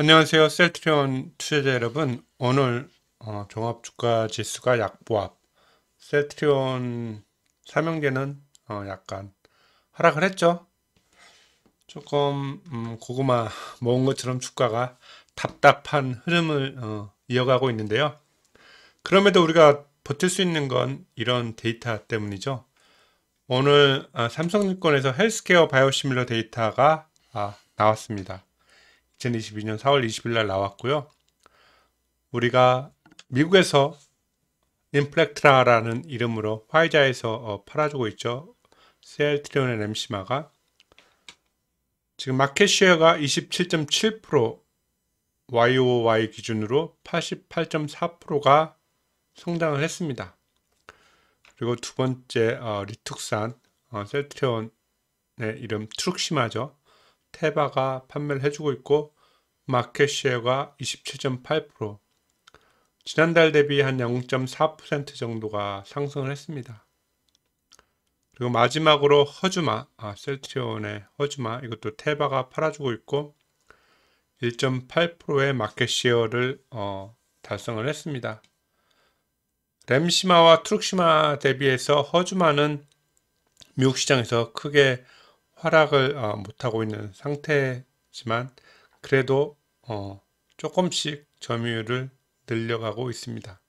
안녕하세요. 셀트리온 투자자 여러분. 오늘 어, 종합주가지수가 약보합. 셀트리온 삼형제는 어, 약간 하락을 했죠. 조금 음, 고구마 먹은 것처럼 주가가 답답한 흐름을 어, 이어가고 있는데요. 그럼에도 우리가 버틸 수 있는 건 이런 데이터 때문이죠. 오늘 아, 삼성증권에서 헬스케어 바이오시밀러 데이터가 아, 나왔습니다. 2022년 4월 20일 날 나왔고요. 우리가 미국에서 인플렉트라라는 이름으로 화이자에서 어, 팔아주고 있죠. 셀트리온의 램시마가 지금 마켓 쉐어가 27.7% YOY 기준으로 88.4%가 성장을 했습니다. 그리고 두 번째 어, 리툭산 어, 셀트리온의 이름 트룩시마죠. 테바가 판매를 해주고 있고 마켓쉐어가 27.8% 지난달 대비 한 0.4% 정도가 상승을 했습니다. 그리고 마지막으로 허주마, 아, 셀트리온의 허주마 이것도 테바가 팔아주고 있고 1.8%의 마켓쉐어를 어, 달성을 했습니다. 램시마와 트룩시마 대비해서 허주마는 미국 시장에서 크게 활약을 어, 못하고 있는 상태지만 그래도 어, 조금씩 점유율을 늘려가고 있습니다.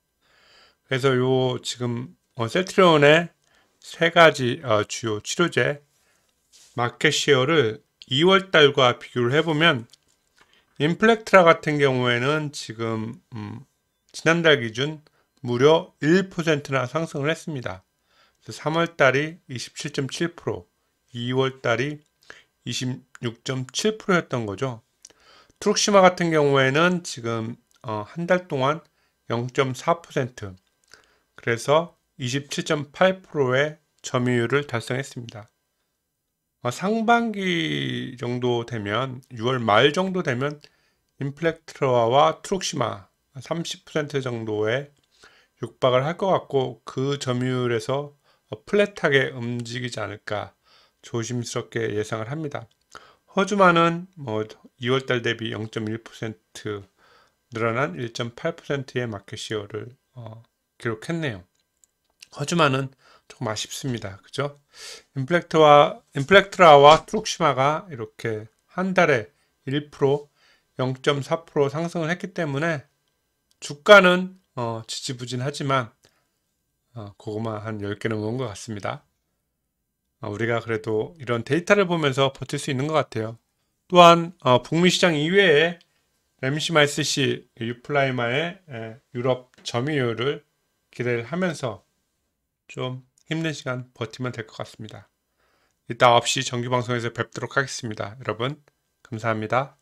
그래서 요 지금 어, 셀트리온의 세 가지 어, 주요 치료제 마켓 시어를 2월 달과 비교를 해보면 인플렉트라 같은 경우에는 지금 음, 지난달 기준 무려 1%나 상승을 했습니다. 3월 달이 27.7%, 2월 달이 26.7%였던 거죠. 트룩시마 같은 경우에는 지금 어, 한 달 동안 0.4% 그래서 27.8%의 점유율을 달성했습니다. 어, 상반기 정도 되면 6월 말 정도 되면 인플렉트라와 트룩시마 30% 정도의 육박을 할 것 같고 그 점유율에서 어, 플랫하게 움직이지 않을까 조심스럽게 예상을 합니다. 허주만은 뭐 2월달 대비 0.1% 늘어난 1.8%의 마켓 시어를 어, 기록했네요. 허주만은 조금 아쉽습니다. 그죠? 인플렉트와 인플렉트라와 트룩시마가 이렇게 한 달에 1% 0.4% 상승을 했기 때문에 주가는 어, 지지부진하지만 어, 고구마 한 10개 넘은 것 같습니다. 아, 우리가 그래도 이런 데이터를 보면서 버틸 수 있는 것 같아요. 또한 어, 북미 시장 이외에 램시마 SC 유플라이마의 유럽 점유율을 기대를 하면서 좀 힘든 시간 버티면 될 것 같습니다. 이따 9시 정규 방송에서 뵙도록 하겠습니다. 여러분 감사합니다.